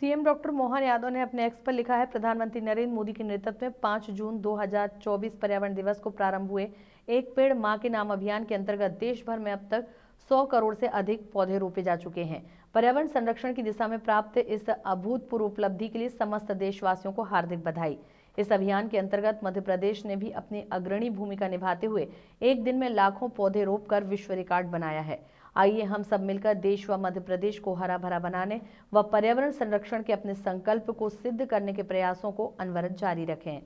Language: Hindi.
सीएम डॉक्टर मोहन यादव ने अपने एक्स पर लिखा है प्रधानमंत्री नरेंद्र मोदी के नेतृत्व में 5 जून 2024 पर्यावरण दिवस को प्रारंभ हुए एक पेड़ मां के नाम अभियान के अंतर्गत देश भर में अब तक 100 करोड़ से अधिक पौधे रोपे जा चुके हैं पर्यावरण संरक्षण की दिशा में प्राप्त इस अभूतपूर्व उपलब्धि के लिए समस्त देशवासियों को हार्दिक बधाई इस अभियान के अंतर्गत मध्य प्रदेश ने भी अपनी अग्रणी भूमिका निभाते हुए एक दिन में लाखों पौधे रोप विश्व रिकॉर्ड बनाया है आइए हम सब मिलकर देश व मध्य प्रदेश को हरा भरा बनाने व पर्यावरण संरक्षण के अपने संकल्प को सिद्ध करने के प्रयासों को अनवरत जारी रखें